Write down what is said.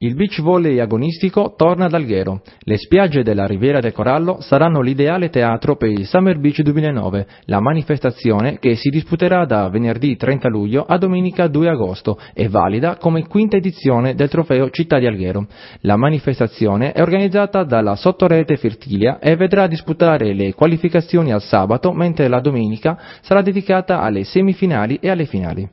Il beach volley agonistico torna ad Alghero. Le spiagge della Riviera del Corallo saranno l'ideale teatro per il Summer Beach 2009, la manifestazione che si disputerà da venerdì 30 luglio a domenica 2 agosto e valida come quinta edizione del trofeo Città di Alghero. La manifestazione è organizzata dalla sottorete Firtilia e vedrà disputare le qualificazioni al sabato, mentre la domenica sarà dedicata alle semifinali e alle finali.